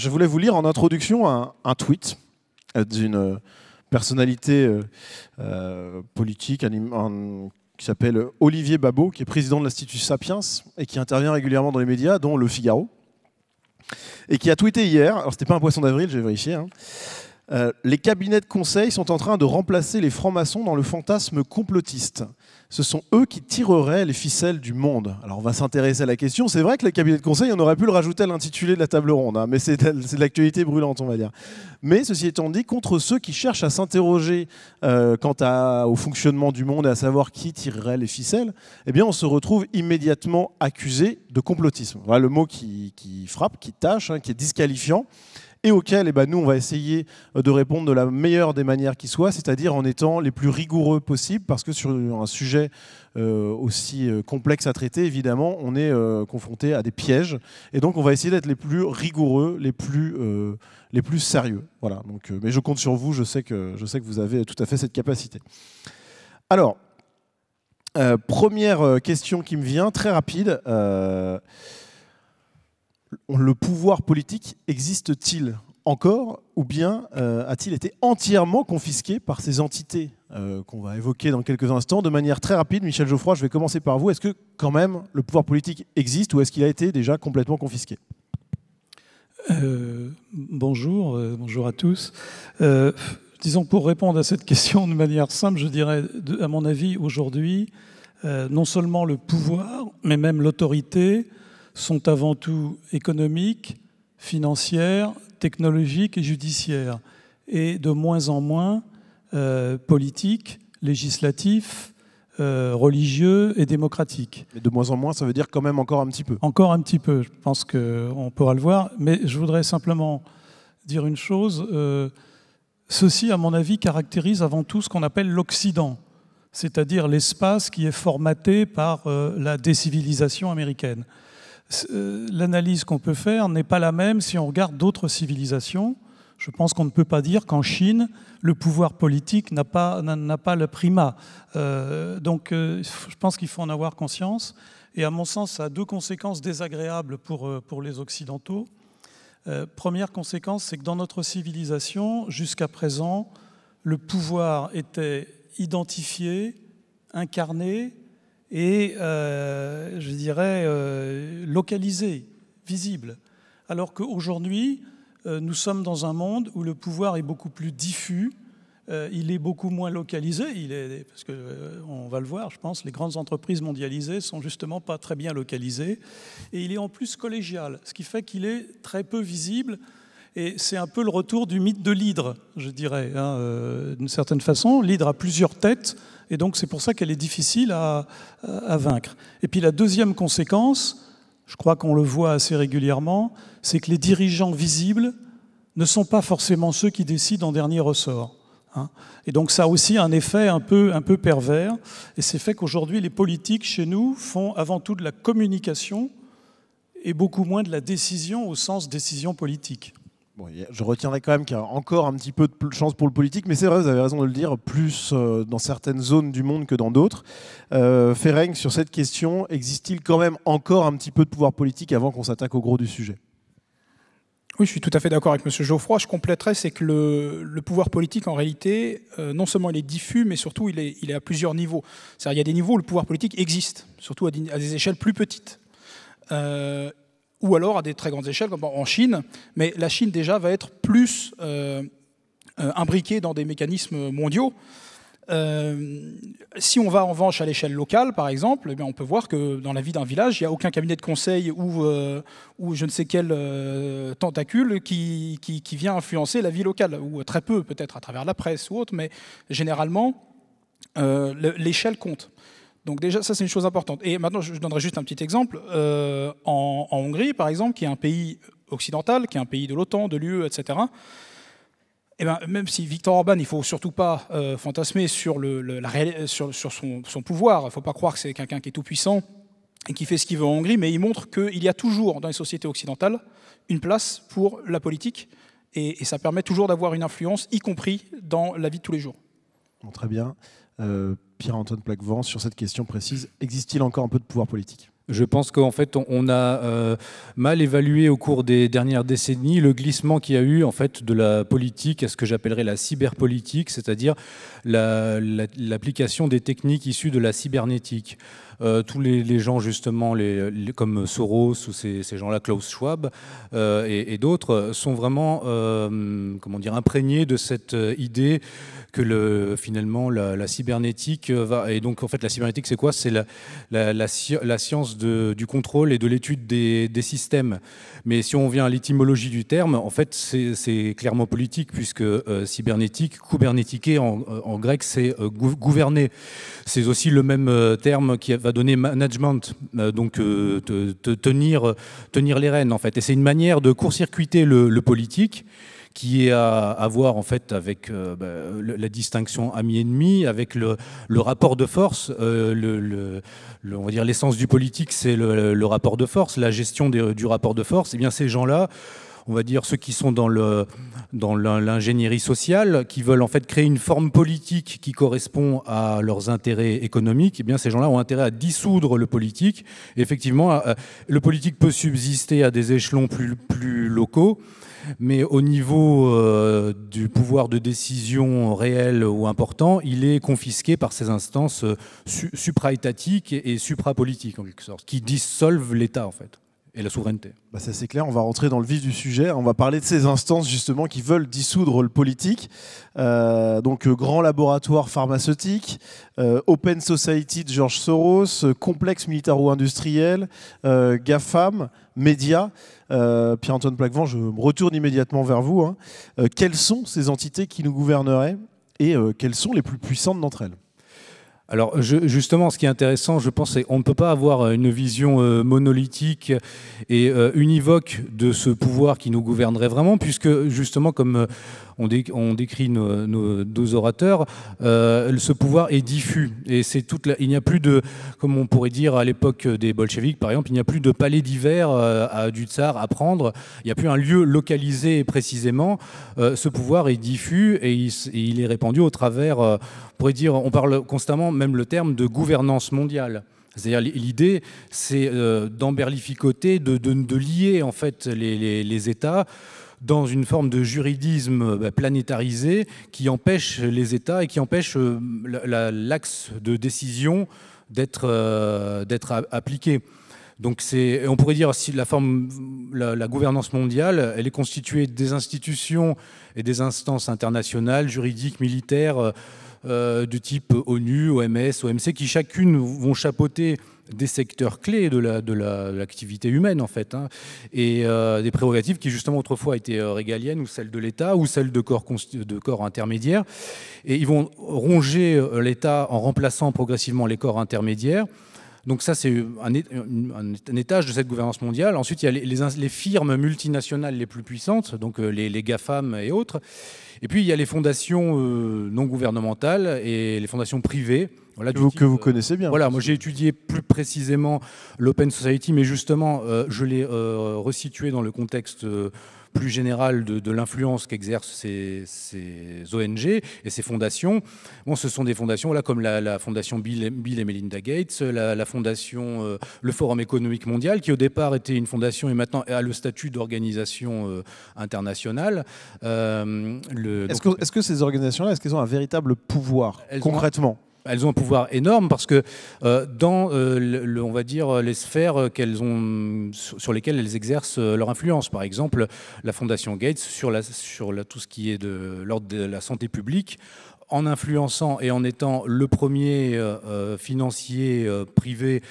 Je voulais vous lire en introduction un, tweet euh, d'une euh, personnalité euh, politique qui s'appelle Olivier Babot, qui est président de l'Institut Sapiens et qui intervient régulièrement dans les médias, dont Le Figaro, et qui a tweeté hier, alors c'était pas un poisson d'avril, j'ai vérifié, hein, les cabinets de conseil sont en train de remplacer les francs-maçons dans le fantasme complotiste ce sont eux qui tireraient les ficelles du monde. Alors on va s'intéresser à la question. C'est vrai que les cabinets de conseil, on aurait pu le rajouter à l'intitulé de la table ronde, hein, mais c'est de l'actualité brûlante, on va dire. Mais ceci étant dit, contre ceux qui cherchent à s'interroger euh, quant au fonctionnement du monde et à savoir qui tirerait les ficelles, eh bien on se retrouve immédiatement accusé de complotisme. Voilà le mot qui, frappe, qui tâche, hein, qui est disqualifiant et auquel, eh ben, nous, on va essayer euh, de répondre de la meilleure des manières qui soit, c'est-à-dire en étant les plus rigoureux possible, parce que sur un sujet euh, aussi euh, complexe à traiter, évidemment, on est confronté à des pièges. Et donc, on va essayer d'être les plus rigoureux, les plus, les plus sérieux. Voilà. Donc, mais je compte sur vous, je sais, que, je sais que vous avez tout à fait cette capacité. Alors, première question qui me vient, très rapide le pouvoir politique existe-t-il encore ou bien euh, a-t-il été entièrement confisqué par ces entités euh, qu'on va évoquer dans quelques instants De manière très rapide, Michel Geoffroy, je vais commencer par vous. Est-ce que quand même le pouvoir politique existe ou est-ce qu'il a été déjà complètement confisqué euh, Bonjour, bonjour à tous. disons, pour répondre à cette question de manière simple, je dirais, à mon avis, aujourd'hui, non seulement le pouvoir, mais même l'autorité sont avant tout économiques, financières, technologiques et judiciaires, et de moins en moins euh, politiques, législatifs, euh, religieux et démocratiques. de moins en moins, ça veut dire quand même encore un petit peu. Encore un petit peu, je pense qu'on pourra le voir, mais je voudrais simplement dire une chose. Euh, ceci, à mon avis, caractérise avant tout ce qu'on appelle l'Occident, c'est-à-dire l'espace qui est formaté par la décivilisation américaine. Euh, l'analyse qu'on peut faire n'est pas la même si on regarde d'autres civilisations. Je pense qu'on ne peut pas dire qu'en Chine, le pouvoir politique n'a pas, n'a pas le primat. Euh, donc euh, je pense qu'il faut en avoir conscience. Et à mon sens, ça a deux conséquences désagréables pour, pour les Occidentaux. première conséquence, c'est que dans notre civilisation, jusqu'à présent, le pouvoir était identifié, incarné, et, euh, je dirais, euh, localisé, visible. Alors qu'aujourd'hui, euh, nous sommes dans un monde où le pouvoir est beaucoup plus diffus, il est beaucoup moins localisé, il est, parce qu'on va le voir, je pense, les grandes entreprises mondialisées sont justement pas très bien localisées, et il est en plus collégial, ce qui fait qu'il est très peu visible et c'est un peu le retour du mythe de l'hydre, je dirais, hein, euh, d'une certaine façon. L'hydre a plusieurs têtes, et donc c'est pour ça qu'elle est difficile à, vaincre. Et puis la deuxième conséquence, je crois qu'on le voit assez régulièrement, c'est que les dirigeants visibles ne sont pas forcément ceux qui décident en dernier ressort. Hein. Et donc ça a aussi un effet un peu pervers, et c'est fait qu'aujourd'hui les politiques chez nous font avant tout de la communication et beaucoup moins de la décision au sens décision politique je retiendrai quand même qu'il y a encore un petit peu de chance pour le politique, mais c'est vrai, vous avez raison de le dire, plus euh, dans certaines zones du monde que dans d'autres. Euh, Ferenc, sur cette question, existe-t-il quand même encore un petit peu de pouvoir politique avant qu'on s'attaque au gros du sujet oui, je suis tout à fait d'accord avec M. Geoffroy. Je compléterais, c'est que le, pouvoir politique, en réalité, euh, non seulement il est diffus, mais surtout il est, à plusieurs niveaux. C'est-à-dire il y a des niveaux où le pouvoir politique existe, surtout à des, échelles plus petites ou alors à des très grandes échelles, comme en Chine. Mais la Chine, déjà, va être plus euh, euh, imbriquée dans des mécanismes mondiaux. Euh, si on va en revanche à l'échelle locale, par exemple, eh bien, on peut voir que dans la vie d'un village, il n'y a aucun cabinet de conseil ou, ou je ne sais quel tentacule qui, qui, vient influencer la vie locale, ou très peu peut-être à travers la presse ou autre, mais généralement, l'échelle compte. Donc déjà, ça c'est une chose importante. Et maintenant, je donnerai juste un petit exemple. Euh, en, Hongrie, par exemple, qui est un pays occidental, qui est un pays de l'OTAN, de l'UE, etc., et eh bien, même si Victor Orban, il ne faut surtout pas euh, fantasmer sur, le, la, sur, sur son, pouvoir, il ne faut pas croire que c'est quelqu'un qui est tout-puissant et qui fait ce qu'il veut en Hongrie, mais il montre qu'il y a toujours dans les sociétés occidentales une place pour la politique, et, ça permet toujours d'avoir une influence, y compris dans la vie de tous les jours. très bien. Euh, Pierre-Antoine Plaquevent sur cette question précise. Existe-t-il encore un peu de pouvoir politique je pense qu'en fait, on a euh, mal évalué au cours des dernières décennies le glissement qu'il y a eu en fait de la politique à ce que j'appellerais la cyberpolitique, c'est-à-dire l'application des techniques issues de la cybernétique. Euh, tous les, gens justement les, comme Soros ou ces, gens-là, Klaus Schwab euh, et, d'autres, sont vraiment euh, comment dire, imprégnés de cette idée que le, finalement la, cybernétique va... Et donc en fait la cybernétique c'est quoi C'est la, la, science du contrôle et de l'étude des, systèmes. Mais si on vient à l'étymologie du terme, en fait c'est clairement politique puisque cybernétique, kubernétique en, en grec c'est gouverner. C'est aussi le même terme qui va donner management, euh, donc euh, tenir, tenir les rênes en fait. Et c'est une manière de court-circuiter le, politique qui est à, avoir voir en fait avec euh, bah, la distinction ami-ennemi, avec le, rapport de force. le, on va dire l'essence du politique, c'est le, rapport de force, la gestion du rapport de force. Et eh bien ces gens-là on va dire, ceux qui sont dans l'ingénierie sociale, qui veulent en fait créer une forme politique qui correspond à leurs intérêts économiques, et eh bien ces gens-là ont intérêt à dissoudre le politique. effectivement, euh, le politique peut subsister à des échelons plus, locaux, mais au niveau euh, du pouvoir de décision réel ou important, il est confisqué par ces instances euh, supra-étatiques et, supra-politiques, en quelque sorte, qui dissolvent l'État en fait et la souveraineté. Bah, ça c'est clair, on va rentrer dans le vif du sujet, on va parler de ces instances justement qui veulent dissoudre le politique. Euh, donc euh, grand laboratoire pharmaceutique, euh, Open Society de George Soros, complexe militaro-industriel, GAFAM, médias. Pierre-Antoine Plaquevent, je me retourne immédiatement vers vous. Hein. quelles sont ces entités qui nous gouverneraient et quelles sont les plus puissantes d'entre elles alors justement, ce qui est intéressant, je pense, c'est qu'on ne peut pas avoir euh, une vision euh, monolithique et euh, univoque de ce pouvoir qui nous gouvernerait vraiment, puisque justement, comme on, décrit nos, deux orateurs, euh, ce pouvoir est diffus. Et c'est toute il n'y a plus de, comme on pourrait dire à l'époque des bolcheviks par exemple, il n'y a plus de palais d'hiver euh, du tsar à prendre, il n'y a plus un lieu localisé précisément. Euh, ce pouvoir est diffus et il, est répandu au travers, on pourrait dire, on parle constamment même le terme de gouvernance mondiale. C'est-à-dire l'idée, c'est d'emberlificoter, de, de, lier en fait les États dans une forme de juridisme euh, bah, planétarisé qui empêche les États et qui empêche euh, l'axe de décision d'être euh, appliqué. Donc on pourrait dire si la forme, la, gouvernance mondiale, elle est constituée des institutions et des instances internationales, juridiques, militaires, du type ONU, OMS, OMC, qui chacune vont chapeauter des secteurs clés de l'activité la, de la, humaine en fait, hein, et euh, des prérogatives qui justement autrefois étaient euh, régaliennes ou celles de l'État ou celles de corps, de corps intermédiaires, et ils vont ronger euh, l'État en remplaçant progressivement les corps intermédiaires. Donc ça, c'est un, étage de cette gouvernance mondiale. Ensuite, il y a les, les, firmes multinationales les plus puissantes, donc les, les, GAFAM et autres. Et puis, il y a les fondations non gouvernementales et les fondations privées voilà, que, vous, que euh, vous connaissez bien. Voilà, moi j'ai étudié plus précisément l'Open Society, mais justement, euh, je l'ai euh, resitué dans le contexte plus général de, l'influence qu'exercent ces, ONG et ces fondations. Bon, ce sont des fondations là, comme la, fondation Bill, Bill, et Melinda Gates, la, fondation le Forum économique mondial, qui au départ était une fondation et maintenant a le statut d'organisation internationale. est-ce, que, est -ce que, ces organisations-là, est-ce qu'elles ont un véritable pouvoir concrètement elles ont un pouvoir énorme parce que euh, dans, euh, on va dire, les sphères qu'elles ont, sur lesquelles elles exercent euh, leur influence, par exemple la Fondation Gates sur, la, sur tout ce qui est de l'ordre de la santé publique, en influençant et en étant le premier financier privé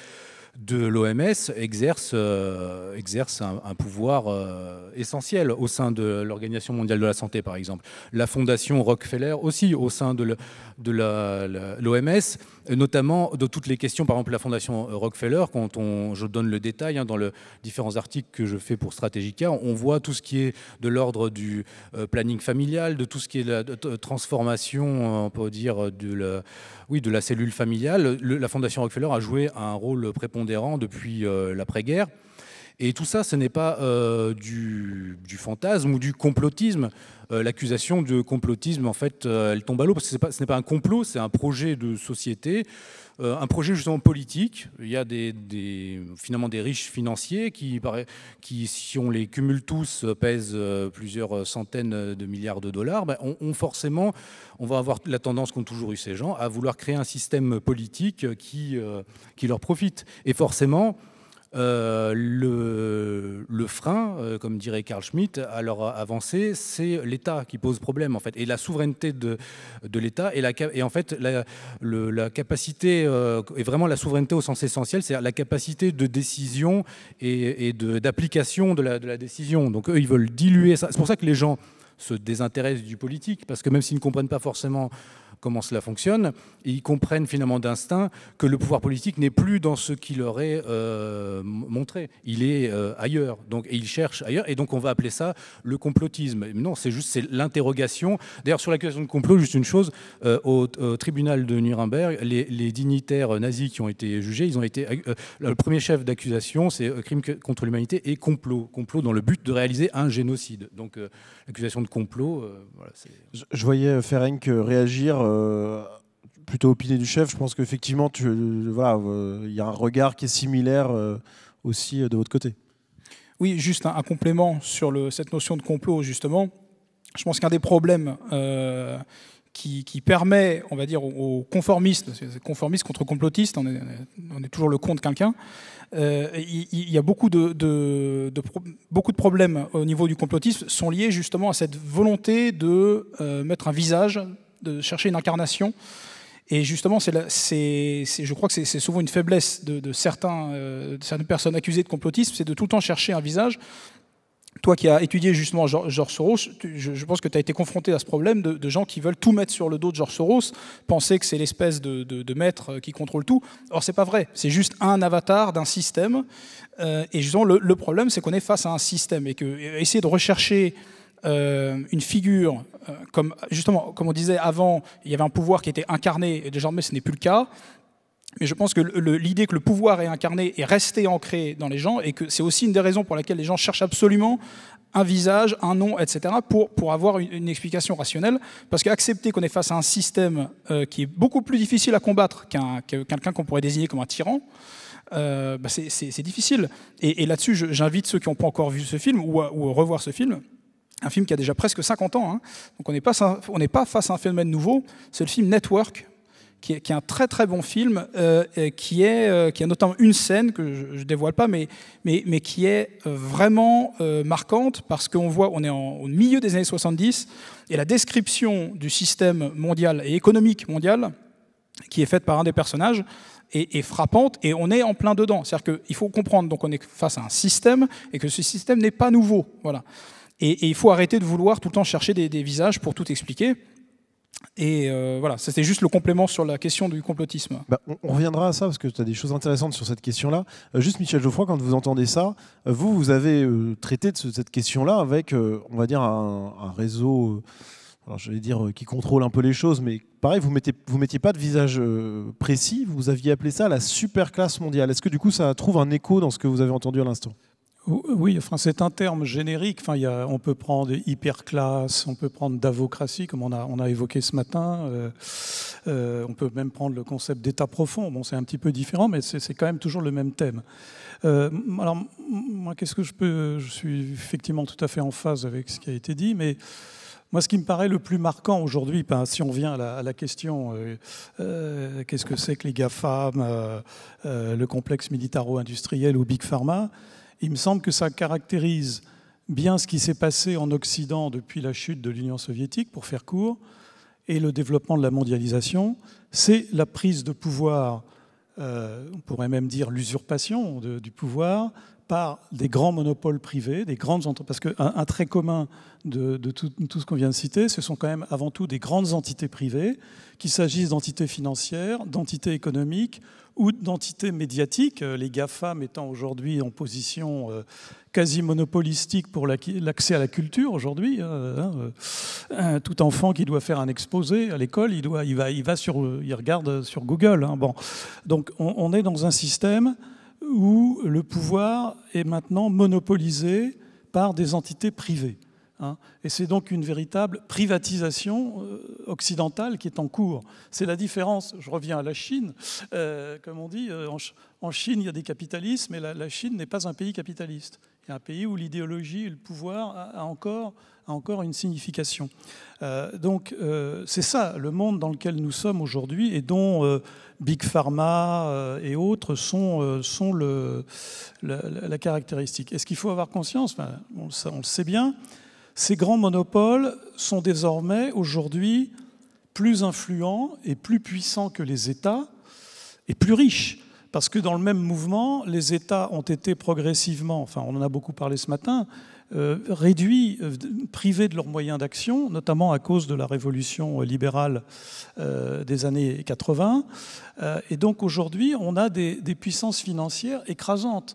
de l'OMS exerce, euh, exerce un, pouvoir euh, essentiel au sein de l'Organisation mondiale de la santé, par exemple. La fondation Rockefeller aussi au sein de l'OMS euh, notamment de toutes les questions, par exemple la Fondation euh, Rockefeller, quand je donne le détail hein, dans les différents articles que je fais pour Stratégica, on voit tout ce qui est de l'ordre du euh, planning familial, de tout ce qui est la transformation, on peut dire, de la, oui, de la cellule familiale. la Fondation Rockefeller a joué un rôle prépondérant depuis l'après-guerre. Et tout ça, ce n'est pas euh, du, fantasme ou du complotisme. Euh, l'accusation de complotisme, en fait, euh, elle tombe à l'eau parce que ce n'est pas un complot, c'est un projet de société, un projet justement politique. Il y a des, finalement des riches financiers qui, qui, si on les cumule tous, pèsent plusieurs centaines de milliards de dollars. Ben, on, forcément, on va avoir la tendance qu'ont toujours eu ces gens à vouloir créer un système politique qui, qui leur profite. Et forcément, euh, le, le, frein, euh, comme dirait Carl Schmitt, à leur avancée, c'est l'État qui pose problème en fait, et la souveraineté de, de l'État et, la, et en fait la, la capacité euh, et vraiment la souveraineté au sens essentiel, c'est-à-dire la capacité de décision et, et d'application de, la, de la décision. Donc eux, ils veulent diluer ça. C'est pour ça que les gens se désintéressent du politique parce que même s'ils ne comprennent pas forcément comment cela fonctionne. ils comprennent finalement d'instinct que le pouvoir politique n'est plus dans ce qu'il leur est montré. Il est euh, ailleurs. Donc, et ils cherchent ailleurs. Et donc on va appeler ça le complotisme. Non, c'est juste c'est l'interrogation. D'ailleurs, sur l'accusation de complot, juste une chose. Euh, au, tribunal de Nuremberg, les, dignitaires nazis qui ont été jugés, ils ont été. Euh, le premier chef d'accusation, c'est crime contre l'humanité et complot. Complot dans le but de réaliser un génocide. Donc l'accusation de complot, Je voyais Ferenc réagir euh, plutôt pied du chef, je pense qu'effectivement, euh, voilà, euh, il y a un regard qui est similaire euh, aussi de votre côté. Oui, juste un, complément sur le, cette notion de complot, justement. Je pense qu'un des problèmes qui, permet, on va dire, aux conformistes, conformistes contre complotistes, on est, toujours le compte quelqu'un, il, y a beaucoup de, beaucoup de problèmes au niveau du complotisme sont liés justement à cette volonté de mettre un visage de chercher une incarnation. Et justement, c'est, c'est, je crois que c'est, souvent une faiblesse de, certains, euh, certaines personnes accusées de complotisme, c'est de tout le temps chercher un visage. Toi qui as étudié justement George Soros, je, pense que tu as été confronté à ce problème de, gens qui veulent tout mettre sur le dos de George Soros, penser que c'est l'espèce de, maître euh, qui contrôle tout. Or, c'est pas vrai. C'est juste un avatar d'un système. Euh, et justement, le, problème, c'est qu'on est face à un système et que essayer de rechercher euh, une figure, euh, comme justement, comme on disait avant, il y avait un pouvoir qui était incarné, et désormais ce n'est plus le cas. Mais je pense que l'idée que le pouvoir est incarné est restée ancrée dans les gens, et que c'est aussi une des raisons pour laquelle les gens cherchent absolument un visage, un nom, etc., pour, pour avoir une, explication rationnelle. Parce qu'accepter qu'on est face à un système euh, qui est beaucoup plus difficile à combattre qu'un quelqu'un qu'on pourrait désigner comme un tyran, bah, c'est difficile. Et, là-dessus, j'invite ceux qui n'ont pas encore vu ce film ou, ou revoir ce film un film qui a déjà presque 50 ans, hein. donc on n'est pas, pas face à un phénomène nouveau, c'est le film Network, qui est, un très très bon film, euh, qui, est, euh, qui a notamment une scène que je, ne dévoile pas, mais, mais, mais qui est euh, vraiment marquante parce qu'on voit, on est au milieu des années 70 et la description du système mondial et économique mondial qui est faite par un des personnages est, est frappante et on est en plein dedans. C'est-à-dire qu'il faut comprendre, donc on est face à un système et que ce système n'est pas nouveau. Voilà. Et, il faut arrêter de vouloir tout le temps chercher des, visages pour tout expliquer. Et euh, voilà, c'était juste le complément sur la question du complotisme. Bah, on, reviendra à ça parce que tu as des choses intéressantes sur cette question-là. Euh, juste Michel Geoffroy, quand vous entendez ça, euh, vous, vous avez traité de cette question-là avec, on va dire, un, réseau, je vais dire, qui contrôle un peu les choses, mais pareil, vous ne mettez, vous mettiez pas de visage précis, vous aviez appelé ça la super classe mondiale. Est-ce que du coup, ça trouve un écho dans ce que vous avez entendu à l'instant oui, enfin, c'est un terme générique. Enfin, on peut prendre hyperclasse, on peut prendre davocratie, comme on a, on a évoqué ce matin. Euh, euh, on peut même prendre le concept d'état profond. Bon, c'est un petit peu différent, mais c'est quand même toujours le même thème. Euh, alors, moi, qu'est-ce que je peux. Je suis effectivement tout à fait en phase avec ce qui a été dit, mais. Moi, ce qui me paraît le plus marquant aujourd'hui, ben, si on vient à la, question qu'est-ce que c'est que les GAFAM, le complexe militaro-industriel ou Big Pharma, il me semble que ça caractérise bien ce qui s'est passé en Occident depuis la chute de l'Union soviétique, pour faire court, et le développement de la mondialisation, c'est la prise de pouvoir, euh, on pourrait même dire l'usurpation du pouvoir, par des grands monopoles privés, des grandes parce qu'un un trait commun de, tout, ce qu'on vient de citer, ce sont quand même avant tout des grandes entités privées, qu'il s'agisse d'entités financières, d'entités économiques ou d'entités médiatiques, euh, les GAFAM étant aujourd'hui en position euh, quasi monopolistique pour l'accès à la culture aujourd'hui. Hein, hein, euh, tout enfant qui doit faire un exposé à l'école, il, doit, il, va, il, va sur, il regarde sur Google. Hein, bon. Donc on est dans un système où le pouvoir est maintenant monopolisé par des entités privées. Hein. et c'est donc une véritable privatisation euh, occidentale qui est en cours. C'est la différence, je reviens à la Chine, euh, comme on dit, euh, en, Chine il y a des capitalistes, mais la, Chine n'est pas un pays capitaliste. Il y a un pays où l'idéologie et le pouvoir a, encore, encore, une signification. donc c'est ça le monde dans lequel nous sommes aujourd'hui et dont Big Pharma et autres sont, sont le, la, caractéristique. Est-ce qu'il faut avoir conscience ben, on, on le sait bien. Ces grands monopoles sont désormais aujourd'hui plus influents et plus puissants que les États et plus riches. Parce que dans le même mouvement, les États ont été progressivement, enfin on en a beaucoup parlé ce matin, euh, réduits, euh, privés de leurs moyens d'action, notamment à cause de la révolution libérale euh, des années 80. et donc aujourd'hui, on a des, des puissances financières écrasantes.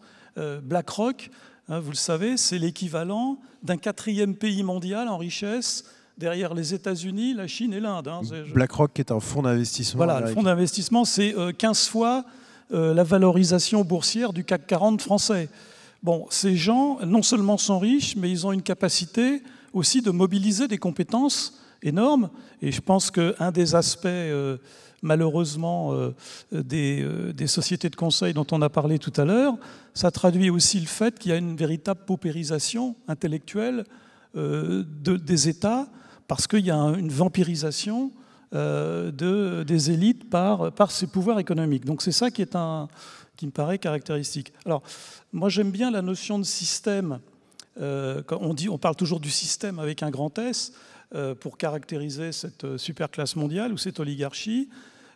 BlackRock Hein, vous le savez, c'est l'équivalent d'un quatrième pays mondial en richesse derrière les États-Unis, la Chine et l'Inde. Hein, BlackRock est un fonds d'investissement. Voilà, le fonds d'investissement, c'est 15 euh, fois euh, la valorisation boursière du CAC 40 français. Bon, ces gens, non seulement sont riches, mais ils ont une capacité aussi de mobiliser des compétences énorme. Et je pense qu'un des aspects, euh, malheureusement, euh, euh, des, sociétés de conseil dont on a parlé tout à l'heure, ça traduit aussi le fait qu'il y a une véritable paupérisation intellectuelle de, des États, parce qu'il y a une vampirisation de, des élites par, par ces pouvoirs économiques. Donc c'est ça qui, est un, qui me paraît caractéristique. Alors, moi j'aime bien la notion de système. on, dit, on parle toujours du système avec un grand S. Euh, pour caractériser cette euh, superclasse mondiale ou cette oligarchie,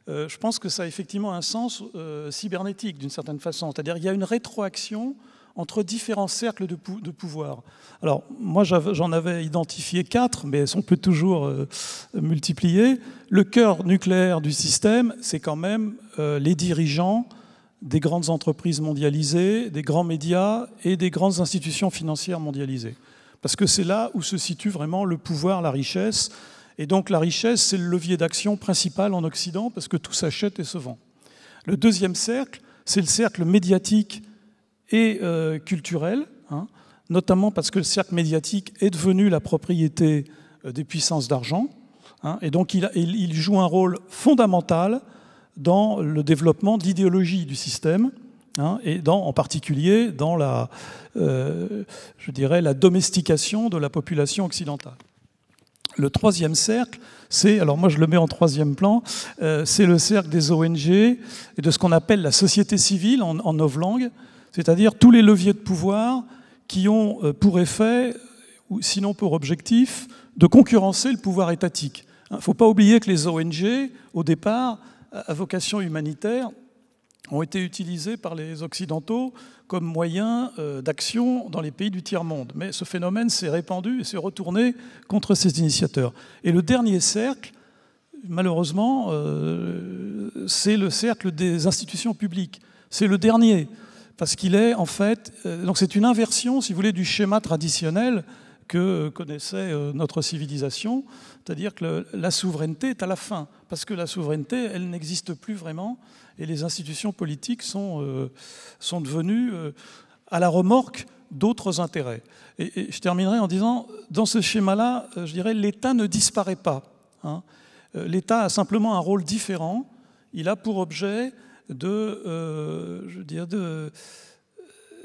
euh, je pense que ça a effectivement un sens cybernétique d'une certaine façon. C'est-à-dire qu'il y a une rétroaction entre différents cercles de, pouvoir. Alors, moi, j'en avais identifié quatre, mais on peut toujours multiplier. Le cœur nucléaire du système, c'est quand même les dirigeants des grandes entreprises mondialisées, des grands médias et des grandes institutions financières mondialisées parce que c'est là où se situe vraiment le pouvoir, la richesse. Et donc la richesse, c'est le levier d'action principal en Occident, parce que tout s'achète et se vend. Le deuxième cercle, c'est le cercle médiatique et euh, culturel, hein, notamment parce que le cercle médiatique est devenu la propriété euh, des puissances d'argent, hein. et donc il, joue un rôle fondamental dans le développement de l'idéologie du système. Hein, et dans, en particulier dans la, euh, je dirais, la domestication de la population occidentale. Le troisième cercle, c'est, alors moi je le mets en troisième plan, euh, c'est le cercle des ONG et de ce qu'on appelle la société civile en, en novlangue, c'est-à-dire tous les leviers de pouvoir qui ont euh, pour effet, ou sinon pour objectif, de concurrencer le pouvoir étatique. Il hein, ne faut pas oublier que les ONG, au départ, à vocation humanitaire, ont été utilisés par les Occidentaux comme moyen euh, d'action dans les pays du tiers-monde. Mais ce phénomène s'est répandu et s'est retourné contre ces initiateurs. Et le dernier cercle, malheureusement, euh, c'est le cercle des institutions publiques. C'est le dernier, parce qu'il est en fait... Euh, donc c'est une inversion, si vous voulez, du schéma traditionnel que connaissait notre civilisation, c'est-à-dire que la souveraineté est à la fin, parce que la souveraineté, elle n'existe plus vraiment, et les institutions politiques sont, euh, sont devenues euh, à la remorque d'autres intérêts. Et, je terminerai en disant, dans ce schéma-là, euh, je dirais, l'État ne disparaît pas. Hein. L'État a simplement un rôle différent. Il a pour objet de, je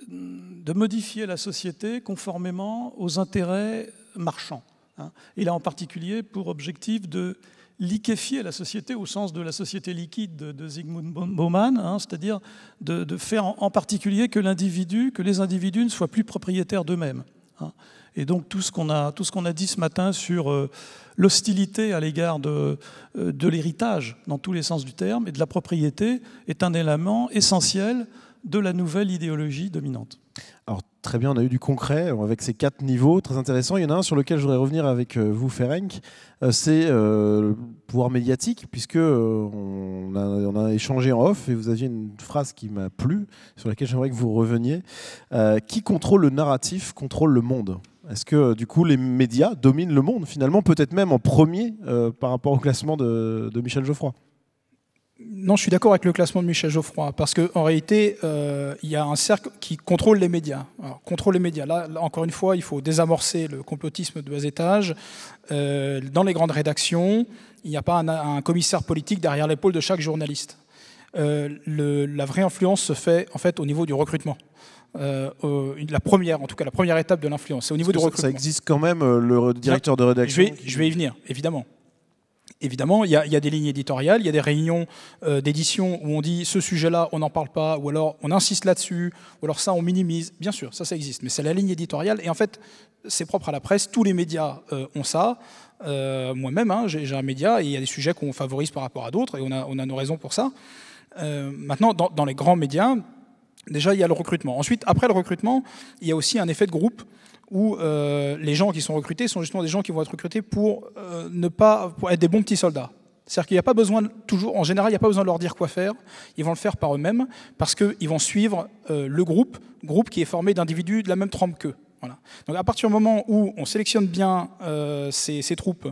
de, modifier la société conformément aux intérêts marchands. Hein. Il a en particulier pour objectif de liquéfier la société au sens de la société liquide de, de Zygmunt Bauman, hein, c'est-à-dire de, faire en, particulier que l'individu, que les individus ne soient plus propriétaires d'eux-mêmes. Hein. Et donc tout ce qu'on a, tout ce qu'on a dit ce matin sur euh, l'hostilité à l'égard de, euh, de l'héritage, dans tous les sens du terme, et de la propriété, est un élément essentiel de la nouvelle idéologie dominante. Alors très bien, on a eu du concret euh, avec ces quatre niveaux, très intéressant. Il y en a un sur lequel je voudrais revenir avec euh, vous, Ferenc, euh, c'est le pouvoir médiatique, puisque on a, échangé en off et vous aviez une phrase qui m'a plu, sur laquelle j'aimerais que vous reveniez. qui contrôle le narratif contrôle le monde. Est-ce que du coup les médias dominent le monde finalement, peut-être même en premier par rapport au classement de Michel Geoffroy non, je suis d'accord avec le classement de Michel Geoffroy, parce qu'en réalité, euh, il y a un cercle qui contrôle les médias. contrôle les médias, là, encore une fois, il faut désamorcer le complotisme de bas étage. Euh, dans les grandes rédactions, il n'y a pas un, commissaire politique derrière l'épaule de chaque journaliste. Euh, la vraie influence se fait en fait au niveau du recrutement. la première, en tout cas la première étape de l'influence. C'est au niveau du recrutement. Ça existe quand même le directeur de rédaction. je vais y venir, évidemment évidemment, il y, a des lignes éditoriales, il y a des réunions euh, d'édition où on dit ce sujet-là, on n'en parle pas, ou alors on insiste là-dessus, ou alors ça, on minimise. Bien sûr, ça, ça existe, mais c'est la ligne éditoriale. Et en fait, c'est propre à la presse, tous les médias euh, ont ça. Euh, moi-même, hein, j'ai un média et il y a des sujets qu'on favorise par rapport à d'autres, et on a, nos raisons pour ça. maintenant, dans les grands médias, déjà, il y a le recrutement. Ensuite, après le recrutement, il y a aussi un effet de groupe où euh, les gens qui sont recrutés sont justement des gens qui vont être recrutés pour, euh, ne pas, pour être des bons petits soldats. C'est-à-dire qu'il n'y a pas besoin, toujours, en général, il n'y a pas besoin de leur dire quoi faire. Ils vont le faire par eux-mêmes parce qu'ils vont suivre euh, le groupe, groupe qui est formé d'individus de la même trempe qu'eux. Voilà. Donc à partir du moment où on sélectionne bien ces, troupes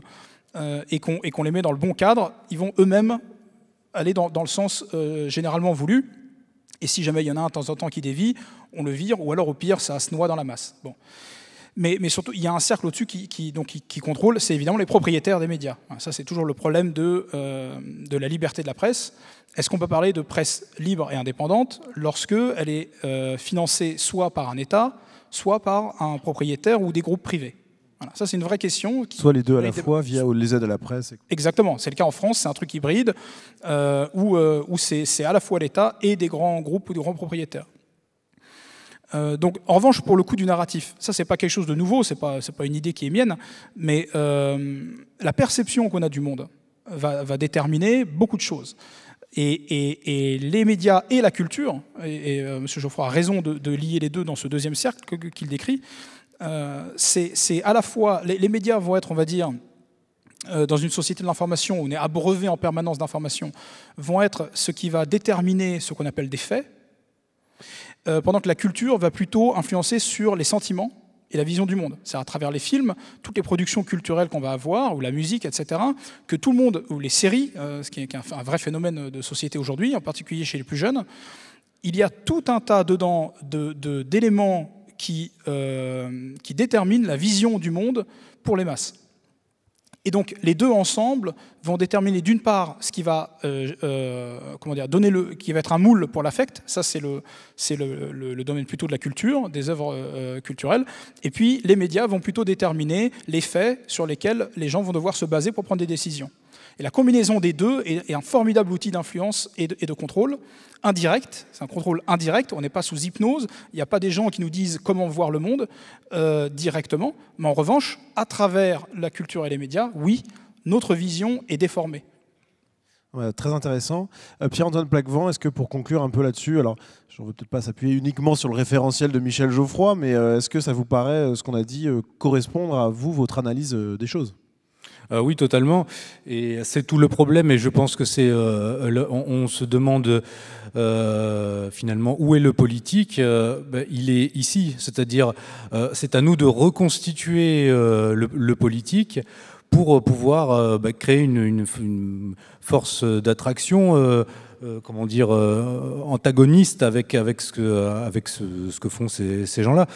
et qu'on les met dans le bon cadre, ils vont eux-mêmes aller dans, le sens généralement voulu. Et si jamais il y en a un de temps en temps qui dévie, on le vire, ou alors au pire, ça se noie dans la masse. Bon. Mais, surtout, il y a un cercle au-dessus qui, donc, qui, contrôle, c'est évidemment les propriétaires des médias. Ça, c'est toujours le problème de, euh, de la liberté de la presse. Est-ce qu'on peut parler de presse libre et indépendante lorsque elle est euh, financée soit par un État, soit par un propriétaire ou des groupes privés voilà, ça c'est une vraie question. soit les deux à la fois via les aides à la presse. Exactement, c'est le cas en France, c'est un truc hybride euh, où, euh, où c'est à la fois l'État et des grands groupes ou des grands propriétaires. Euh, donc, en revanche, pour le coup du narratif, ça c'est pas quelque chose de nouveau, c'est pas pas une idée qui est mienne, mais euh, la perception qu'on a du monde va, déterminer beaucoup de choses. Et, et, les médias et la culture, et, euh, M. Geoffroy a raison de, lier les deux dans ce deuxième cercle qu'il décrit, c'est à la fois les, les, médias vont être, on va dire, dans une société de l'information où on est abreuvé en permanence d'informations, vont être ce qui va déterminer ce qu'on appelle des faits. Euh, pendant que la culture va plutôt influencer sur les sentiments et la vision du monde. C'est à travers les films, toutes les productions culturelles qu'on va avoir, ou la musique, etc., que tout le monde, ou les séries, euh, ce qui est un vrai phénomène de société aujourd'hui, en particulier chez les plus jeunes, il y a tout un tas dedans d'éléments euh, qui déterminent la vision du monde pour les masses. Et donc les deux ensemble vont déterminer d'une part ce qui va, euh, euh, comment dire, donner le, qui va être un moule pour l'affect, ça c'est le, le, domaine plutôt de la culture, des œuvres euh, culturelles, et puis les médias vont plutôt déterminer les faits sur lesquels les gens vont devoir se baser pour prendre des décisions. Et la combinaison des deux est, un formidable outil d'influence et, de, contrôle indirect. C'est un contrôle indirect, on n'est pas sous hypnose, il n'y a pas des gens qui nous disent comment voir le monde euh, directement, mais en revanche, à travers la culture et les médias, oui, notre vision est déformée. très intéressant. Euh, Pierre-Antoine Plaquevent, est-ce que pour conclure un peu là-dessus, alors je ne veux peut-être pas s'appuyer uniquement sur le référentiel de Michel Geoffroy, mais euh, est-ce que ça vous paraît, ce qu'on a dit, correspondre à vous, votre analyse des choses euh, oui, totalement. Et c'est tout le problème. Et je pense que c'est. Euh, on, se demande euh, finalement où est le politique. Ben, il est ici. C'est-à-dire, c'est à nous de reconstituer le, politique pour pouvoir ben, créer une, force d'attraction, comment dire, antagoniste avec, avec, ce que, avec ce, que font ces gens-là.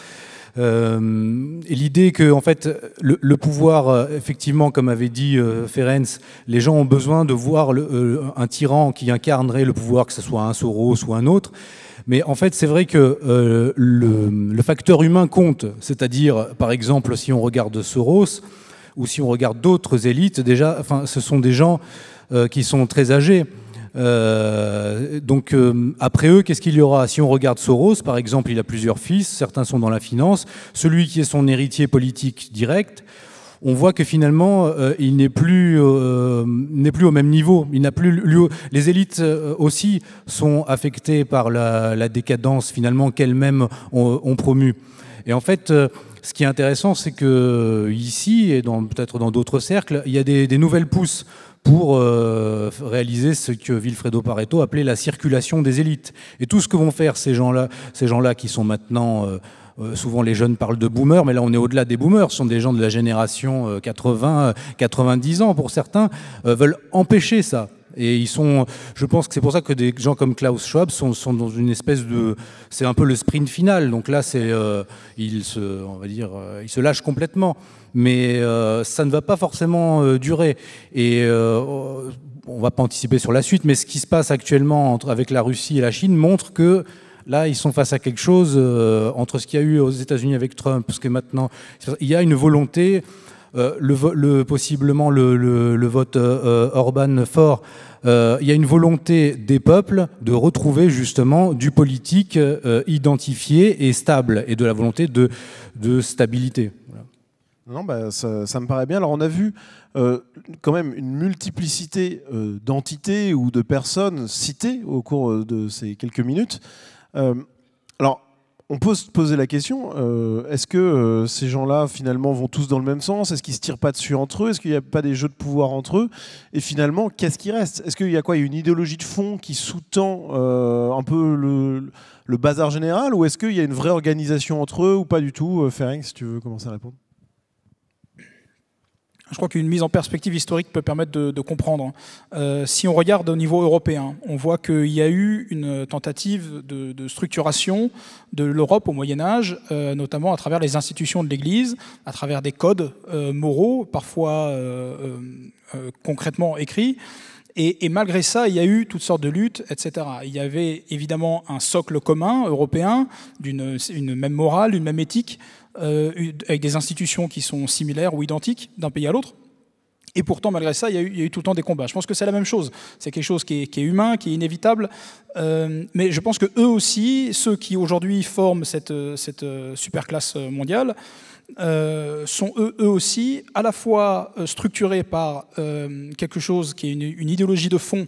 Euh, et l'idée que, en fait, le, pouvoir, euh, effectivement, comme avait dit euh, Ferenc, les gens ont besoin de voir un tyran qui incarnerait le pouvoir, que ce soit un Soros ou un autre. Mais en fait, c'est vrai que le, le, facteur humain compte. C'est-à-dire, par exemple, si on regarde Soros ou si on regarde d'autres élites, déjà, enfin, ce sont des gens qui sont très âgés. Euh, donc euh, après eux, qu'est-ce qu'il y aura Si on regarde Soros, par exemple, il a plusieurs fils, certains sont dans la finance, celui qui est son héritier politique direct, on voit que finalement, euh, il n'est plus, n'est plus au même niveau. Il n'a plus, les élites aussi sont affectées par la, décadence finalement qu'elles-mêmes ont, promu promue. Et en fait, ce qui est intéressant, c'est que ici et peut-être dans d'autres cercles, il y a des, des nouvelles pousses pour euh, réaliser ce que Vilfredo Pareto appelait la circulation des élites. Et tout ce que vont faire ces gens-là, ces gens-là qui sont maintenant euh, euh, souvent les jeunes parlent de boomers, mais là on est au-delà des boomers, ce sont des gens de la génération 80, 90 ans pour certains, veulent empêcher ça. Et ils sont, je pense que c'est pour ça que des gens comme Klaus Schwab sont, dans une espèce de, c'est un peu le sprint final. Donc là, c'est, euh, ils se, on va dire, euh, ils se lâchent complètement. Mais euh, ça ne va pas forcément durer. Et on va pas anticiper sur la suite, mais ce qui se passe actuellement entre, avec la Russie et la Chine montre que là, ils sont face à quelque chose entre ce qu'il y a eu aux États-Unis avec Trump, parce que maintenant, il y a une volonté euh, le, le, possiblement le, vote euh, euh, Orban fort, il y a une volonté des peuples de retrouver justement du politique identifié et stable, et de la volonté de, de stabilité. Non, bah, ça, me paraît bien. Alors on a vu quand même une multiplicité d'entités ou de personnes citées au cours de ces quelques minutes. alors on peut se poser la question euh, est-ce que euh, ces gens-là finalement vont tous dans le même sens Est-ce qu'ils se tirent pas dessus entre eux Est-ce qu'il n'y a pas des jeux de pouvoir entre eux Et finalement, qu'est-ce qui reste Est-ce qu'il y a quoi Il y a une idéologie de fond qui sous-tend euh, un peu le, bazar général Ou est-ce qu'il y a une vraie organisation entre eux ou pas du tout Ferenc, si tu veux commencer à répondre je crois qu'une mise en perspective historique peut permettre de, comprendre. Hein. Euh, si on regarde au niveau européen, hein, on voit qu'il y a eu une tentative de, structuration de l'Europe au Moyen Âge, euh, notamment à travers les institutions de l'Église, à travers des codes euh, moraux, parfois concrètement écrits. Et, malgré ça, il y a eu toutes sortes de luttes, etc. Il y avait évidemment un socle commun européen, d'une une même morale, une même éthique, euh, avec des institutions qui sont similaires ou identiques d'un pays à l'autre. Et pourtant, malgré ça, il y, a eu, tout le temps des combats. Je pense que c'est la même chose. C'est quelque chose qui est, humain, qui est inévitable. Euh, mais je pense que eux aussi, ceux qui aujourd'hui forment cette, euh, cette super classe mondiale, sont eux, eux, aussi à la fois structurés par quelque chose qui est une, une idéologie de fond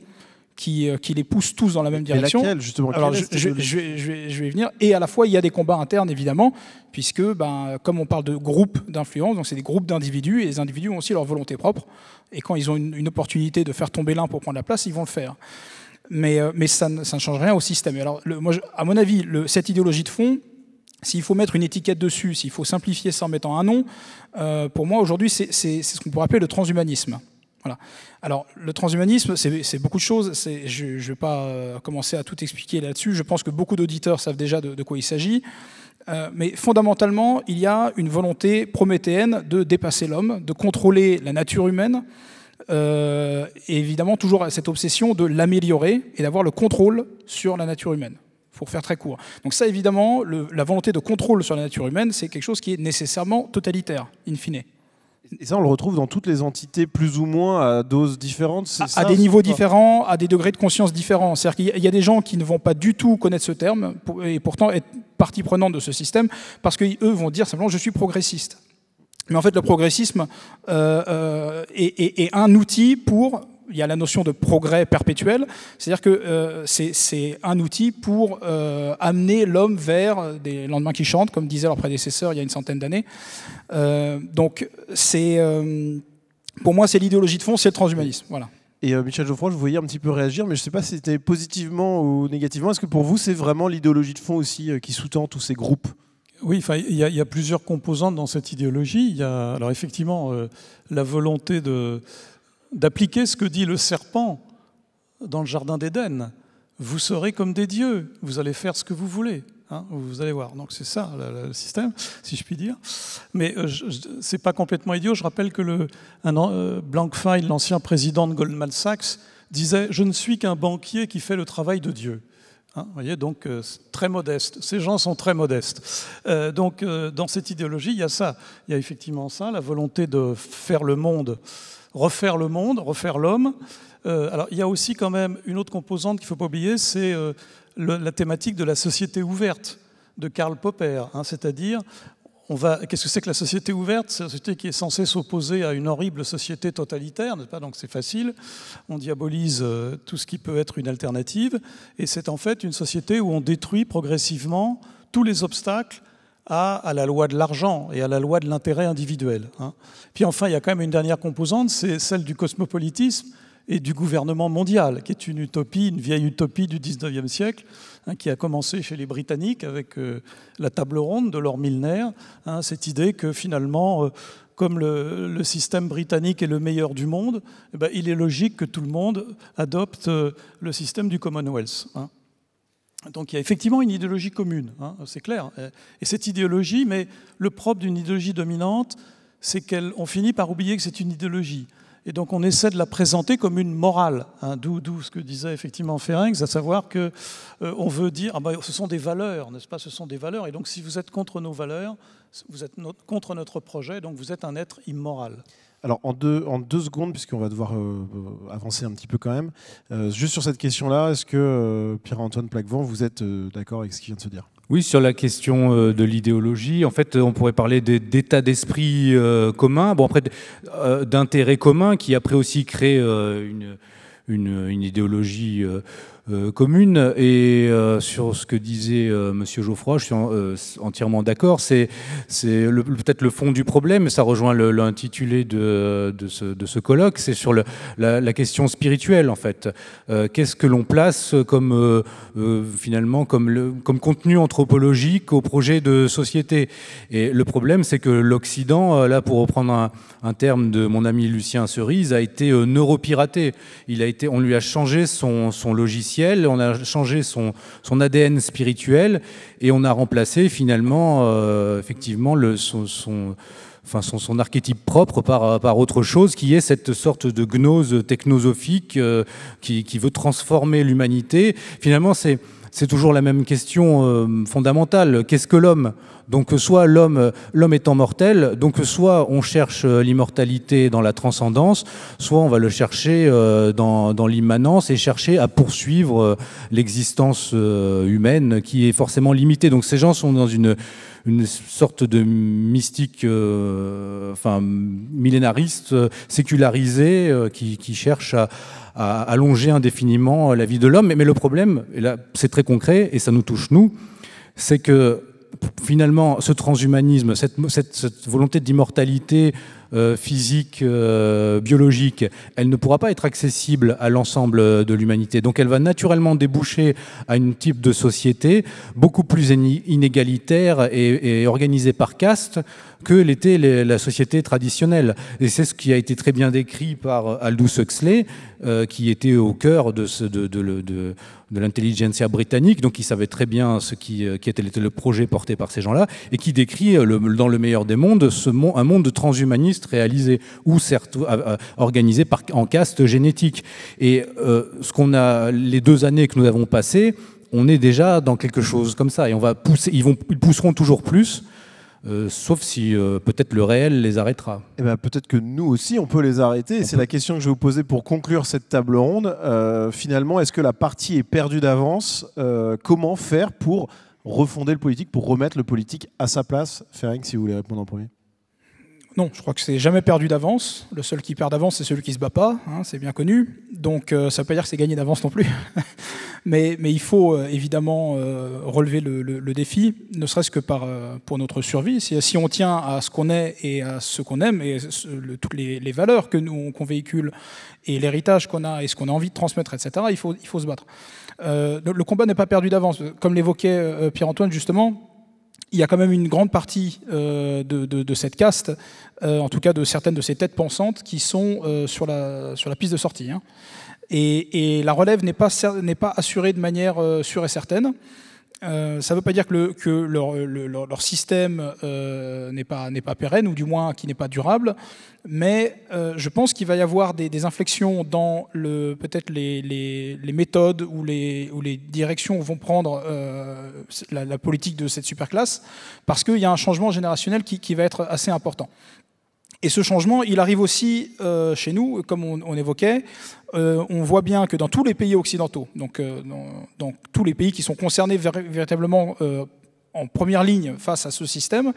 euh, qui, les pousse tous dans la même direction. Laquelle, justement, Alors, je, vais, venir. Et à la fois, il y a des combats internes, évidemment, puisque, ben, comme on parle de groupes d'influence, donc c'est des groupes d'individus, et les individus ont aussi leur volonté propre. Et quand ils ont une, opportunité de faire tomber l'un pour prendre la place, ils vont le faire. Mais, euh, mais ça, ne, change rien au système. Alors, le, moi, à mon avis, le, cette idéologie de fond, s'il faut mettre une étiquette dessus, s'il faut simplifier ça en mettant un nom, euh, pour moi, aujourd'hui, c'est ce qu'on pourrait appeler le transhumanisme. Voilà. Alors, le transhumanisme, c'est beaucoup de choses. Je ne vais pas euh, commencer à tout expliquer là-dessus. Je pense que beaucoup d'auditeurs savent déjà de, quoi il s'agit. Euh, mais fondamentalement, il y a une volonté prométhéenne de dépasser l'homme, de contrôler la nature humaine, euh, et évidemment toujours cette obsession de l'améliorer et d'avoir le contrôle sur la nature humaine, pour faire très court. Donc ça, évidemment, la volonté de contrôle sur la nature humaine, c'est quelque chose qui est nécessairement totalitaire, in fine. Et ça, on le retrouve dans toutes les entités, plus ou moins à doses différentes. À, des niveaux différents, à des degrés de conscience différents. C'est-à-dire qu'il y a des gens qui ne vont pas du tout connaître ce terme et pourtant être partie prenante de ce système parce qu'eux vont dire simplement je suis progressiste. Mais en fait, le progressisme euh, euh, est, un outil pour il y a la notion de progrès perpétuel, c'est-à-dire que euh, c'est un outil pour euh, amener l'homme vers des lendemains qui chantent, comme disait leur prédécesseur il y a une centaine d'années. Euh, donc c'est, pour moi, c'est l'idéologie de fond, c'est le transhumanisme. Voilà. Et Michel Geoffroy, je vous voyais un petit peu réagir, mais je ne sais pas si c'était positivement ou négativement. Est-ce que pour vous, c'est vraiment l'idéologie de fond aussi qui sous-tend tous ces groupes oui, enfin, il, y a, plusieurs composantes dans cette idéologie. Il y a, alors effectivement, la volonté de, d'appliquer ce que dit le serpent dans le Jardin d'Éden. Vous serez comme des dieux, vous allez faire ce que vous voulez. Hein, vous allez voir. Donc c'est ça le, système, si je puis dire. Mais ce euh, c'est pas complètement idiot. Je rappelle que le, un, euh, Blankfein, l'ancien président de Goldman Sachs, disait Je ne suis qu'un banquier qui fait le travail de Dieu. Hein, vous voyez, donc euh, très modeste. Ces gens sont très modestes. Euh, donc euh, dans cette idéologie, il y a ça. Il y a effectivement ça, la volonté de faire le monde, refaire le monde, refaire l'homme. alors il y a aussi quand même une autre composante qu'il ne faut pas oublier, c'est la thématique de la société ouverte de Karl Popper, hein, c'est-à-dire on va, qu'est-ce que c'est que la société ouverte C'est la société qui est censée s'opposer à une horrible société totalitaire, nest pas Donc c'est facile. On diabolise euh, tout ce qui peut être une alternative, et c'est en fait une société où on détruit progressivement tous les obstacles à, à la loi de l'argent et à la loi de l'intérêt individuel. Hein. Puis enfin, il y a quand même une dernière composante, c'est celle du cosmopolitisme et du gouvernement mondial, qui est une utopie, une vieille utopie du 19e siècle, hein, qui a commencé chez les Britanniques avec euh, la table ronde de Lord millénaire, hein, cette idée que finalement, euh, comme le, système britannique est le meilleur du monde, eh ben, il est logique que tout le monde adopte euh, le système du Commonwealth. Hein. Donc il y a effectivement une idéologie commune, c'est clair. Et cette idéologie, mais le propre d'une idéologie dominante, c'est qu'on finit par oublier que c'est une idéologie. Et donc on essaie de la présenter comme une morale, hein, d'où ce que disait effectivement Ferenc, à savoir que euh, on veut dire, ah ben, ce sont des valeurs, n'est-ce pas, ce sont des valeurs. Et donc si vous êtes contre nos valeurs, vous êtes contre notre projet, donc vous êtes un être immoral. Alors en deux, secondes, puisqu'on va devoir euh, avancer un petit peu quand même, euh, juste sur cette question-là, est-ce que Pierre-Antoine Plaquevent, vous êtes d'accord avec ce qui vient de se dire oui, sur la question euh, de l'idéologie, en fait, on pourrait parler d'état d'esprit euh, commun, bon, après, euh, d'intérêt commun qui après aussi crée une, une, une idéologie. Euh, commune. Et euh, sur ce que disait euh, Monsieur Geoffroy, je suis entièrement d'accord. C'est peut-être le fond du problème. Ça rejoint l'intitulé de, ce, colloque. C'est sur la, question spirituelle en fait. Qu'est-ce que l'on place comme finalement comme, le, comme contenu anthropologique au projet de société Et le problème, c'est que l'Occident, là pour reprendre un, terme de mon ami Lucien Cerise, a été neuropiraté. Il a été, on lui a changé son logiciel on a changé son, ADN spirituel et on a remplacé finalement, euh, effectivement, son, enfin archétype propre par, autre chose, qui est cette sorte de gnose technosophique euh, qui, qui, veut transformer l'humanité. Finalement, c'est c'est toujours la même question euh, fondamentale. Qu'est-ce que l'homme Donc soit l'homme, l'homme étant mortel, donc soit on cherche euh, l'immortalité dans la transcendance, soit on va le chercher euh, dans, l'immanence et chercher à poursuivre l'existence humaine qui est forcément limitée. Donc ces gens sont dans une, sorte de mystique, enfin millénariste, sécularisé, qui cherche à à allonger indéfiniment la vie de l'homme. Mais le problème, et là c'est très concret et ça nous touche nous, c'est que finalement ce transhumanisme, cette, cette volonté d'immortalité euh, physique, euh, biologique, elle ne pourra pas être accessible à l'ensemble de l'humanité. Donc elle va naturellement déboucher à un type de société beaucoup plus inégalitaire et, organisée par caste que l'était la société traditionnelle. Et c'est ce qui a été très bien décrit par euh, Aldous Huxley, qui était au cœur de, ce, l'intelligentsia britannique, donc qui savait très bien ce qui, était le projet porté par ces gens-là, et qui décrit, dans le meilleur des mondes, un monde transhumanisme réalisé réalisés ou certes, euh, euh, organisés par, en caste génétique. Et euh, ce qu'on a, les deux années que nous avons passées, on est déjà dans quelque chose comme ça. Et on va pousser, ils, vont, pousseront toujours plus. sauf si peut-être le réel les arrêtera. Eh ben, peut-être que nous aussi, on peut les arrêter. C'est la question que je vais vous poser pour conclure cette table ronde. finalement, est-ce que la partie est perdue d'avance Comment faire pour refonder le politique, pour remettre le politique à sa place Fering si vous voulez répondre en premier. Non, je crois que c'est jamais perdu d'avance. Le seul qui perd d'avance, c'est celui qui ne se bat pas, hein, c'est bien connu. Donc euh, ça ne veut pas dire que c'est gagné d'avance non plus. mais, il faut euh, évidemment euh, relever le, défi, ne serait-ce que pour notre survie. Si, on tient à ce qu'on est et à ce qu'on aime, et toutes les, valeurs que nous qu'on véhicule, et l'héritage qu'on a, et ce qu'on a envie de transmettre, etc., il faut, il faut se battre. le, combat n'est pas perdu d'avance. Comme l'évoquait Pierre-Antoine justement, il y a quand même une grande partie euh, de, cette caste, euh, en tout cas de certaines de ces têtes pensantes, qui sont euh, sur, la, sur la piste de sortie. Hein. Et, la relève n'est pas, pas assurée de manière sûre et certaine. Euh, ça ne veut pas dire que, euh, leur, système euh, n'est pas, pérenne, ou du moins qui n'est pas durable, mais je pense qu'il va y avoir des, inflexions dans peut-être les, méthodes ou les, directions où vont prendre la, politique de cette superclasse, parce qu'il y a un changement générationnel qui va être assez important. Et ce changement, il arrive aussi euh, chez nous, comme on, évoquait. Euh, on voit bien que dans tous les pays occidentaux, donc euh, dans, tous les pays qui sont concernés véritablement en première ligne face à ce système,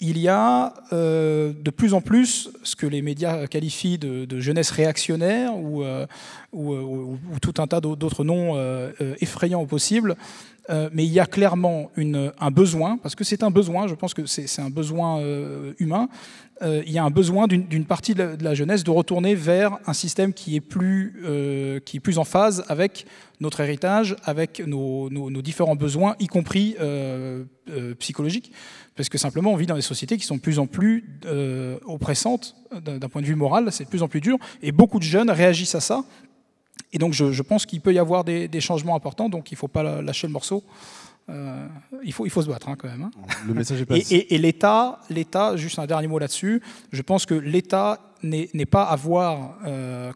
il y a euh, de plus en plus ce que les médias qualifient de, jeunesse réactionnaire euh, euh, ou, ou, tout un tas d'autres noms effrayants au possible. mais il y a clairement une, un besoin, parce que c'est un besoin, je pense que c'est un besoin humain, il y a un besoin d'une partie de la, jeunesse de retourner vers un système qui est plus, qui est plus en phase avec notre héritage, avec nos, nos différents besoins, y compris euh, psychologique, parce que simplement on vit dans des sociétés qui sont de plus en plus euh, oppressantes d'un point de vue moral, c'est de plus en plus dur, et beaucoup de jeunes réagissent à ça. Et donc je, pense qu'il peut y avoir des, changements importants, donc il ne faut pas lâcher le morceau. Euh, il, faut, il faut se battre hein, quand même. Hein. Et, l'État, juste un dernier mot là-dessus, je pense que l'État n'est pas à voir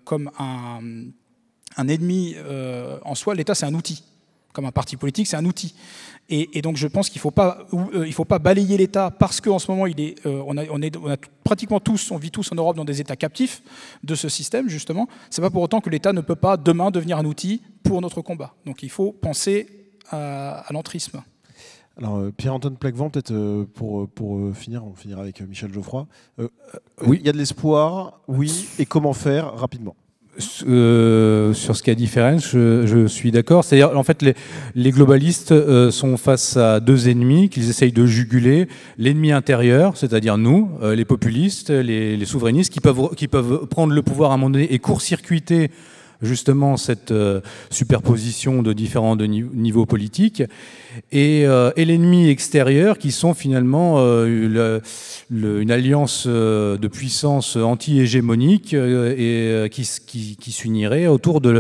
comme un ennemi en soi. L'État, c'est un outil comme un parti politique, c'est un outil. Et, donc je pense qu'il ne faut, pas, euh, faut pas balayer l'État parce qu'en ce moment, euh, on, pratiquement tous, on vit tous en Europe dans des États captifs de ce système, justement. Ce n'est pas pour autant que l'État ne peut pas demain devenir un outil pour notre combat. Donc il faut penser à, l'entrisme. Alors euh, Pierre-Antoine Plaquevent, peut-être pour, pour finir, on finira avec Michel Geoffroy. oui. Il y a de l'espoir, oui, et comment faire rapidement euh, sur ce qui est différent, je, je suis d'accord. C'est-à-dire, en fait, les, les globalistes euh, sont face à deux ennemis qu'ils essayent de juguler. L'ennemi intérieur, c'est-à-dire nous, euh, les populistes, les, souverainistes, qui peuvent, qui peuvent prendre le pouvoir à un moment donné et court-circuiter justement cette superposition de différents de niveaux politiques. Euh, et, l'ennemi extérieur qui sont finalement euh, une alliance euh, de puissance anti-hégémonique et qui, qui, s'unirait autour de,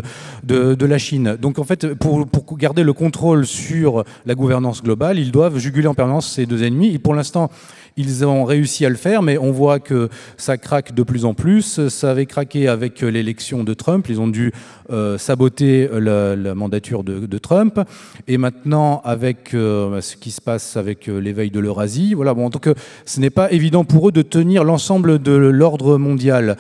la Chine. Donc en fait, pour, garder le contrôle sur la gouvernance globale, ils doivent juguler en permanence ces deux ennemis. Et pour l'instant, ils ont réussi à le faire, mais on voit que ça craque de plus en plus. Ça avait craqué avec l'élection de Trump. Ils ont dû euh, saboter euh, la, mandature de, Trump. Et maintenant, avec euh, bah, ce qui se passe avec l'éveil de l'Eurasie, voilà. Bon, donc ce n'est pas évident pour eux de tenir l'ensemble de l'ordre mondial.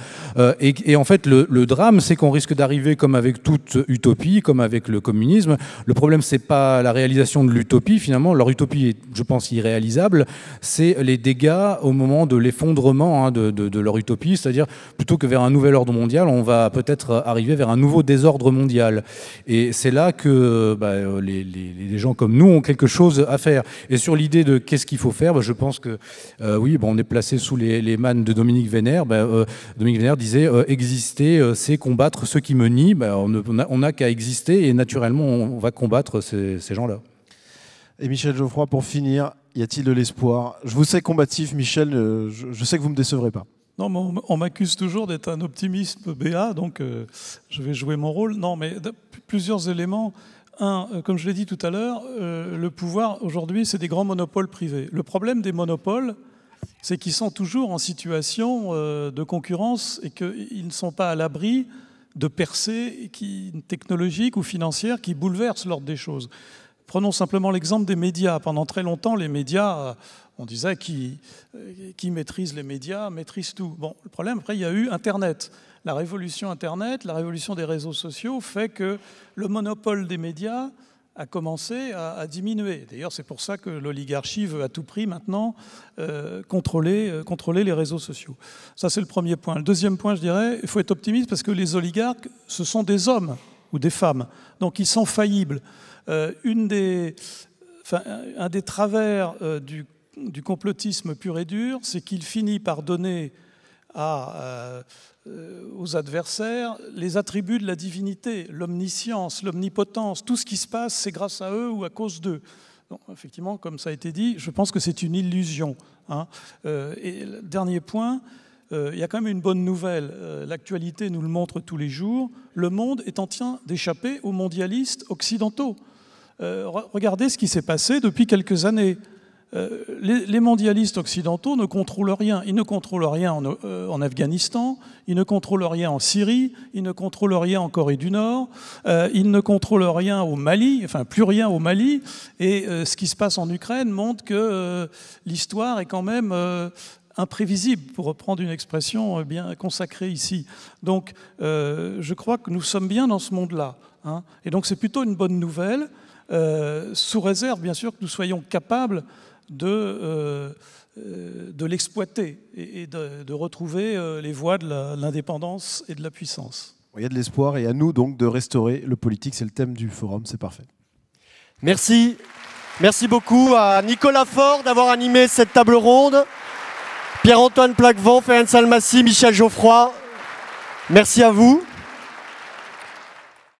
Et, en fait, le, drame, c'est qu'on risque d'arriver, comme avec toute utopie, comme avec le communisme, le problème, c'est pas la réalisation de l'utopie. Finalement, leur utopie est, je pense, irréalisable. C'est les dégâts au moment de l'effondrement hein, de, de leur utopie, c'est-à-dire plutôt que vers un nouvel ordre mondial, on va peut-être arriver vers un nouveau désordre ordre mondial. Et c'est là que bah, les, gens comme nous ont quelque chose à faire. Et sur l'idée de qu'est-ce qu'il faut faire, bah, je pense que euh, oui, bon, bah, on est placé sous les, mannes de Dominique Vénère. Euh, Dominique Vénère disait euh, exister, c'est combattre ceux qui me nient. on n'a qu'à exister et naturellement, on, va combattre ces, gens-là. Et Michel Geoffroy, pour finir, y a-t-il de l'espoir Je vous sais combatif, Michel, je, je sais que vous ne me décevrez pas. Non, on m'accuse toujours d'être un optimiste BA, donc euh, je vais jouer mon rôle. Non, mais plusieurs éléments. Un, euh, comme je l'ai dit tout à l'heure, euh, le pouvoir aujourd'hui, c'est des grands monopoles privés. Le problème des monopoles, c'est qu'ils sont toujours en situation de concurrence et qu'ils ne sont pas à l'abri de percées technologiques ou financières qui bouleversent l'ordre des choses. Prenons simplement l'exemple des médias. Pendant très longtemps, les médias, euh, on disait qui, euh, qui maîtrise les médias, maîtrise tout. Bon, le problème, après, il y a eu Internet. La révolution Internet, la révolution des réseaux sociaux fait que le monopole des médias a commencé à, diminuer. D'ailleurs, c'est pour ça que l'oligarchie veut à tout prix maintenant euh, contrôler les réseaux sociaux. Ça, c'est le premier point. Le deuxième point, je dirais, il faut être optimiste parce que les oligarques, ce sont des hommes ou des femmes, donc ils sont faillibles. Euh, un des travers euh, du, complotisme pur et dur, c'est qu'il finit par donner euh, aux adversaires les attributs de la divinité, l'omniscience, l'omnipotence, tout ce qui se passe, c'est grâce à eux ou à cause d'eux. effectivement, comme ça a été dit, je pense que c'est une illusion. Hein. et dernier point, il y a quand même une bonne nouvelle. L'actualité nous le montre tous les jours. Le monde est en train d'échapper aux mondialistes occidentaux. Euh, regardez ce qui s'est passé depuis quelques années. Euh, les, mondialistes occidentaux ne contrôlent rien. Ils ne contrôlent rien euh, en, Afghanistan, ils ne contrôlent rien en Syrie, ils ne contrôlent rien en Corée du Nord, ils ne contrôlent rien au Mali, enfin plus rien au Mali. Et ce qui se passe en Ukraine montre que l'histoire est quand même imprévisible, pour reprendre une expression bien consacrée ici. Donc je crois que nous sommes bien dans ce monde-là. Hein. Et donc c'est plutôt une bonne nouvelle. Euh, sous réserve bien sûr que nous soyons capables de, euh, de l'exploiter et, de, retrouver euh, les voies de l'indépendance et de la puissance. Il y a de l'espoir et à nous donc de restaurer le politique, c'est le thème du forum, c'est parfait. Merci. Merci beaucoup à Nicolas Faure d'avoir animé cette table ronde. Pierre-Antoine Plaquevent, Féan Salmassi, Michel Geoffroy. Merci à vous.